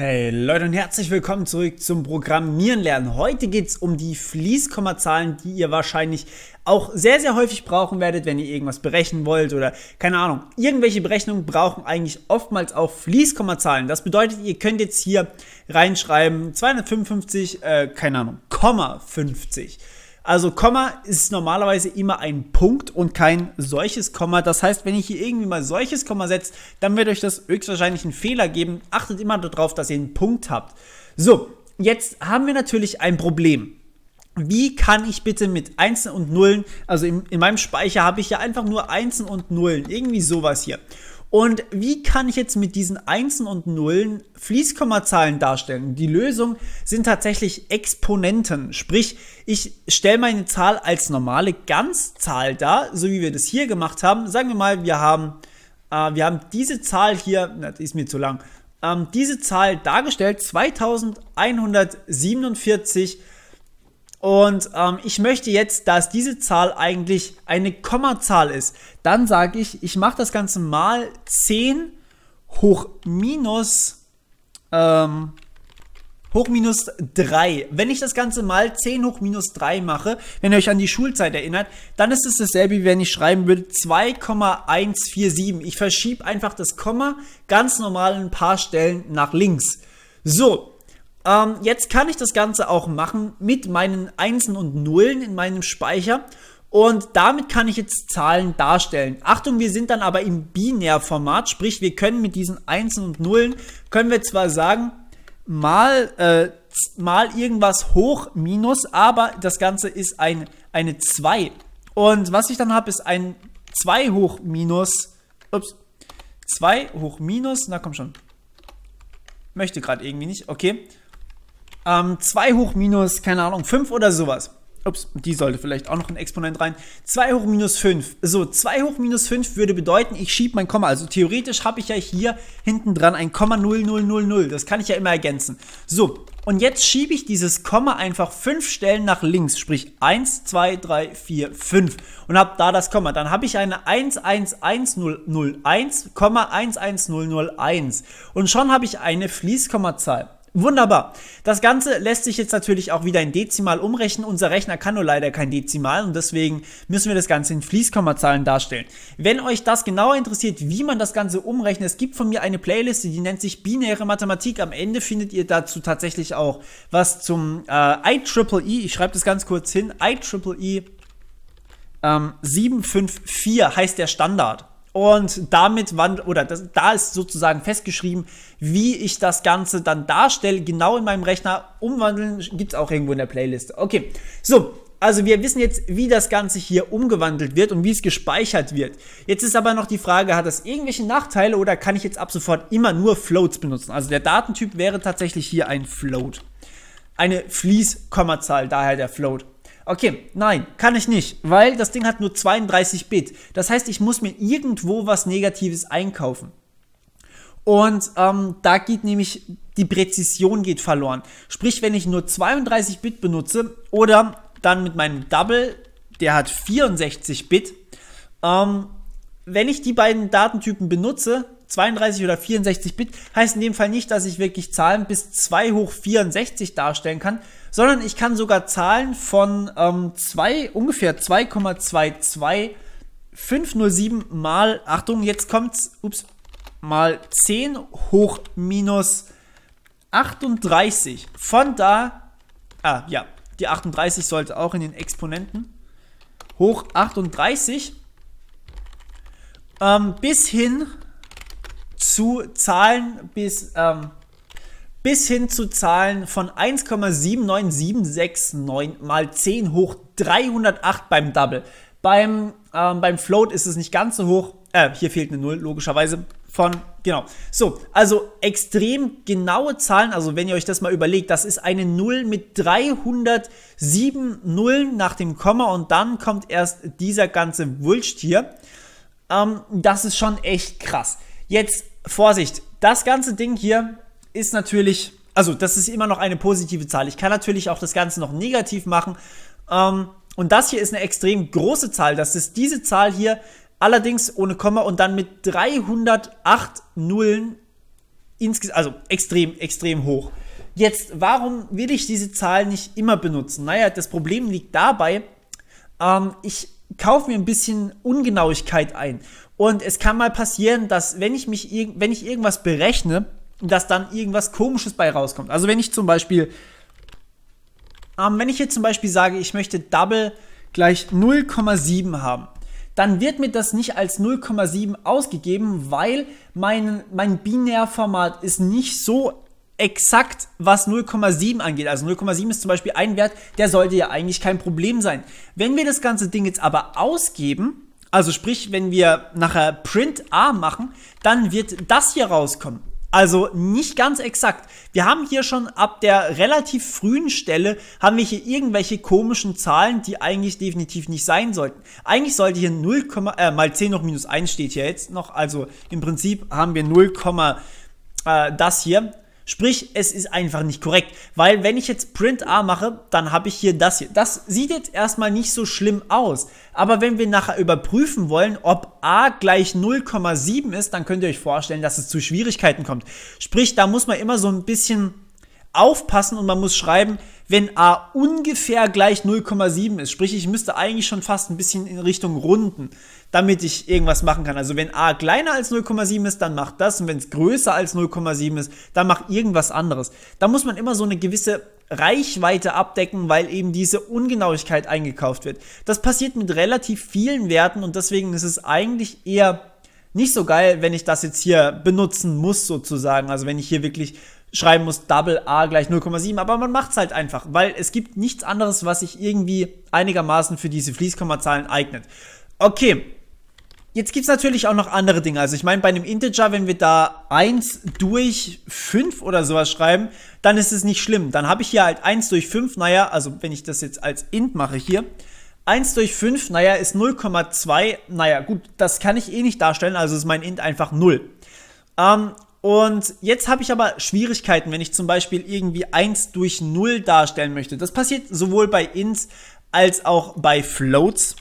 Hey Leute und herzlich willkommen zurück zum Programmieren lernen. Heute geht es um die Fließkommazahlen, die ihr wahrscheinlich auch sehr, sehr häufig brauchen werdet, wenn ihr irgendwas berechnen wollt oder keine Ahnung. Irgendwelche Berechnungen brauchen eigentlich oftmals auch Fließkommazahlen. Das bedeutet, ihr könnt jetzt hier reinschreiben 255, äh, keine Ahnung, Komma 50. Also Komma ist normalerweise immer ein Punkt und kein solches Komma. Das heißt, wenn ich hier irgendwie mal solches Komma setzt, dann wird euch das höchstwahrscheinlich einen Fehler geben. Achtet immer darauf, dass ihr einen Punkt habt. So, jetzt haben wir natürlich ein Problem. Wie kann ich bitte mit Einsen und Nullen, also in, in meinem Speicher habe ich ja einfach nur Einsen und Nullen, irgendwie sowas hier. Und wie kann ich jetzt mit diesen Einsen und Nullen Fließkommazahlen darstellen? Die Lösung sind tatsächlich Exponenten. Sprich, ich stelle meine Zahl als normale Ganzzahl dar, so wie wir das hier gemacht haben. Sagen wir mal, wir haben, äh, wir haben diese Zahl hier, na, die ist mir zu lang, ähm, diese Zahl dargestellt, 2147 und ähm, ich möchte jetzt, dass diese Zahl eigentlich eine Kommazahl ist, dann sage ich, ich mache das Ganze mal 10 hoch minus, ähm, hoch minus 3. Wenn ich das Ganze mal 10 hoch minus 3 mache, wenn ihr euch an die Schulzeit erinnert, dann ist es dasselbe, wie wenn ich schreiben würde 2,147. Ich verschiebe einfach das Komma ganz normal ein paar Stellen nach links. So, ähm, jetzt kann ich das Ganze auch machen mit meinen Einsen und Nullen in meinem Speicher. Und damit kann ich jetzt Zahlen darstellen. Achtung, wir sind dann aber im Binärformat, sprich wir können mit diesen Einsen und Nullen, können wir zwar sagen, mal, äh, mal irgendwas hoch, minus, aber das Ganze ist ein, eine 2. Und was ich dann habe, ist ein 2 hoch minus, ups, 2 hoch minus, na komm schon. Möchte gerade irgendwie nicht, okay. Ähm, 2 hoch minus, keine Ahnung, 5 oder sowas. Ups, die sollte vielleicht auch noch ein Exponent rein. 2 hoch minus 5. So, 2 hoch minus 5 würde bedeuten, ich schiebe mein Komma. Also theoretisch habe ich ja hier hinten dran ein Komma 0000. Das kann ich ja immer ergänzen. So, und jetzt schiebe ich dieses Komma einfach 5 Stellen nach links. Sprich 1, 2, 3, 4, 5. Und habe da das Komma. Dann habe ich eine 111001, 111001. Und schon habe ich eine Fließkommazahl. Wunderbar. Das Ganze lässt sich jetzt natürlich auch wieder in Dezimal umrechnen. Unser Rechner kann nur leider kein Dezimal und deswegen müssen wir das Ganze in Fließkommazahlen darstellen. Wenn euch das genauer interessiert, wie man das Ganze umrechnet, es gibt von mir eine Playlist, die nennt sich Binäre Mathematik. Am Ende findet ihr dazu tatsächlich auch was zum äh, IEEE. E. Ich schreibe das ganz kurz hin. IEEE e, ähm, 754 heißt der Standard. Und damit wand oder das, da ist sozusagen festgeschrieben, wie ich das Ganze dann darstelle, genau in meinem Rechner umwandeln, gibt es auch irgendwo in der Playlist. Okay, so, also wir wissen jetzt, wie das Ganze hier umgewandelt wird und wie es gespeichert wird. Jetzt ist aber noch die Frage, hat das irgendwelche Nachteile oder kann ich jetzt ab sofort immer nur Floats benutzen? Also der Datentyp wäre tatsächlich hier ein Float. Eine Fließkommazahl, daher der Float. Okay, nein, kann ich nicht, weil das Ding hat nur 32 Bit. Das heißt, ich muss mir irgendwo was Negatives einkaufen. Und ähm, da geht nämlich die Präzision geht verloren. Sprich, wenn ich nur 32 Bit benutze oder dann mit meinem Double, der hat 64 Bit, ähm, wenn ich die beiden Datentypen benutze, 32 oder 64 Bit, heißt in dem Fall nicht, dass ich wirklich Zahlen bis 2 hoch 64 darstellen kann, sondern ich kann sogar Zahlen von ähm, zwei, ungefähr 2,22507 mal, Achtung, jetzt kommt's, ups, mal 10 hoch minus 38. Von da, ah ja, die 38 sollte auch in den Exponenten hoch 38 ähm, bis hin zu Zahlen bis ähm, bis hin zu Zahlen von 1,79769 mal 10 hoch 308 beim Double. Beim, ähm, beim Float ist es nicht ganz so hoch. Äh, hier fehlt eine Null, logischerweise. Von, genau. So, also extrem genaue Zahlen. Also, wenn ihr euch das mal überlegt, das ist eine Null mit 307 Nullen nach dem Komma und dann kommt erst dieser ganze Wulst hier. Ähm, das ist schon echt krass. Jetzt, Vorsicht, das ganze Ding hier ist natürlich, also das ist immer noch eine positive Zahl. Ich kann natürlich auch das Ganze noch negativ machen. Ähm, und das hier ist eine extrem große Zahl. Das ist diese Zahl hier, allerdings ohne Komma und dann mit 308 Nullen insgesamt, also extrem, extrem hoch. Jetzt, warum will ich diese Zahl nicht immer benutzen? Naja, das Problem liegt dabei, ähm, ich kaufe mir ein bisschen Ungenauigkeit ein. Und es kann mal passieren, dass wenn ich mich, wenn ich irgendwas berechne, dass dann irgendwas Komisches bei rauskommt. Also wenn ich zum Beispiel, ähm, wenn ich jetzt zum Beispiel sage, ich möchte Double gleich 0,7 haben, dann wird mir das nicht als 0,7 ausgegeben, weil mein, mein Binärformat ist nicht so exakt, was 0,7 angeht. Also 0,7 ist zum Beispiel ein Wert, der sollte ja eigentlich kein Problem sein. Wenn wir das ganze Ding jetzt aber ausgeben, also sprich, wenn wir nachher Print A machen, dann wird das hier rauskommen. Also nicht ganz exakt. Wir haben hier schon ab der relativ frühen Stelle haben wir hier irgendwelche komischen Zahlen, die eigentlich definitiv nicht sein sollten. Eigentlich sollte hier 0, äh, mal 10 hoch minus 1 steht hier jetzt noch. Also im Prinzip haben wir 0, äh, das hier. Sprich, es ist einfach nicht korrekt, weil wenn ich jetzt Print A mache, dann habe ich hier das hier. Das sieht jetzt erstmal nicht so schlimm aus, aber wenn wir nachher überprüfen wollen, ob A gleich 0,7 ist, dann könnt ihr euch vorstellen, dass es zu Schwierigkeiten kommt. Sprich, da muss man immer so ein bisschen aufpassen und man muss schreiben, wenn a ungefähr gleich 0,7 ist. Sprich, ich müsste eigentlich schon fast ein bisschen in Richtung runden, damit ich irgendwas machen kann. Also wenn a kleiner als 0,7 ist, dann macht das. Und wenn es größer als 0,7 ist, dann macht irgendwas anderes. Da muss man immer so eine gewisse Reichweite abdecken, weil eben diese Ungenauigkeit eingekauft wird. Das passiert mit relativ vielen Werten und deswegen ist es eigentlich eher nicht so geil, wenn ich das jetzt hier benutzen muss, sozusagen. Also wenn ich hier wirklich schreiben muss, Double A gleich 0,7, aber man macht es halt einfach, weil es gibt nichts anderes, was sich irgendwie einigermaßen für diese Fließkommazahlen eignet. Okay, Jetzt gibt es natürlich auch noch andere Dinge. Also ich meine, bei einem Integer, wenn wir da 1 durch 5 oder sowas schreiben, dann ist es nicht schlimm. Dann habe ich hier halt 1 durch 5, naja, also wenn ich das jetzt als int mache hier, 1 durch 5, naja, ist 0,2. Naja, gut, das kann ich eh nicht darstellen, also ist mein int einfach 0. Ähm, und jetzt habe ich aber Schwierigkeiten, wenn ich zum Beispiel irgendwie 1 durch 0 darstellen möchte. Das passiert sowohl bei ints als auch bei floats.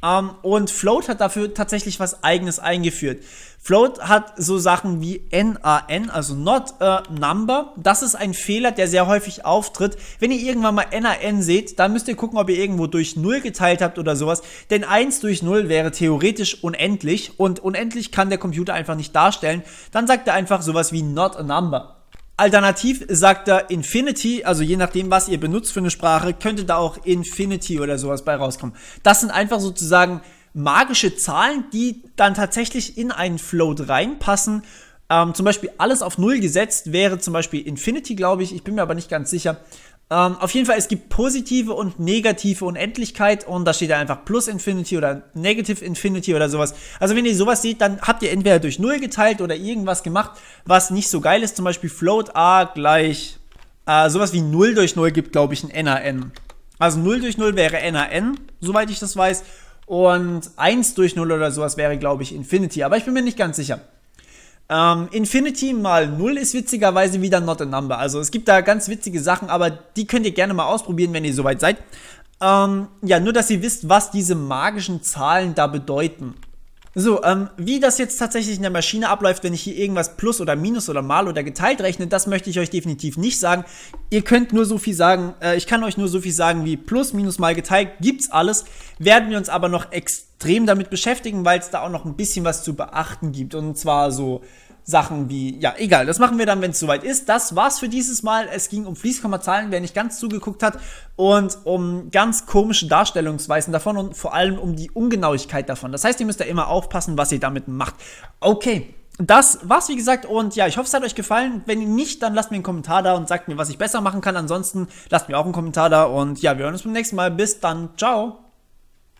Um, ähm, und Float hat dafür tatsächlich was eigenes eingeführt. Float hat so Sachen wie NAN, also Not a Number. Das ist ein Fehler, der sehr häufig auftritt. Wenn ihr irgendwann mal NAN seht, dann müsst ihr gucken, ob ihr irgendwo durch 0 geteilt habt oder sowas. Denn 1 durch 0 wäre theoretisch unendlich und unendlich kann der Computer einfach nicht darstellen. Dann sagt er einfach sowas wie Not a Number. Alternativ sagt er Infinity, also je nachdem, was ihr benutzt für eine Sprache, könnte da auch Infinity oder sowas bei rauskommen. Das sind einfach sozusagen magische Zahlen, die dann tatsächlich in einen Float reinpassen. Ähm, zum Beispiel alles auf Null gesetzt wäre zum Beispiel Infinity, glaube ich. Ich bin mir aber nicht ganz sicher. Ähm, auf jeden Fall, es gibt positive und negative Unendlichkeit und da steht dann einfach Plus Infinity oder Negative Infinity oder sowas. Also wenn ihr sowas seht, dann habt ihr entweder durch 0 geteilt oder irgendwas gemacht, was nicht so geil ist. Zum Beispiel Float A gleich äh, sowas wie 0 durch 0 gibt, glaube ich, ein NAN. Also 0 durch 0 wäre NAN, soweit ich das weiß. Und 1 durch 0 oder sowas wäre, glaube ich, Infinity. Aber ich bin mir nicht ganz sicher. Ähm, Infinity mal 0 ist witzigerweise wieder not a number. Also es gibt da ganz witzige Sachen, aber die könnt ihr gerne mal ausprobieren, wenn ihr soweit seid. Ähm, ja, nur dass ihr wisst, was diese magischen Zahlen da bedeuten. So, ähm, wie das jetzt tatsächlich in der Maschine abläuft, wenn ich hier irgendwas plus oder minus oder mal oder geteilt rechne, das möchte ich euch definitiv nicht sagen. Ihr könnt nur so viel sagen, äh, ich kann euch nur so viel sagen wie plus, minus, mal geteilt, gibt's alles. Werden wir uns aber noch extrem damit beschäftigen, weil es da auch noch ein bisschen was zu beachten gibt. Und zwar so, Sachen wie, ja, egal, das machen wir dann, wenn es soweit ist. Das war's für dieses Mal. Es ging um Fließkommazahlen, wer nicht ganz zugeguckt hat, und um ganz komische Darstellungsweisen davon und vor allem um die Ungenauigkeit davon. Das heißt, ihr müsst da immer aufpassen, was ihr damit macht. Okay, das war's, wie gesagt. Und ja, ich hoffe, es hat euch gefallen. Wenn nicht, dann lasst mir einen Kommentar da und sagt mir, was ich besser machen kann. Ansonsten lasst mir auch einen Kommentar da. Und ja, wir hören uns beim nächsten Mal. Bis dann. Ciao.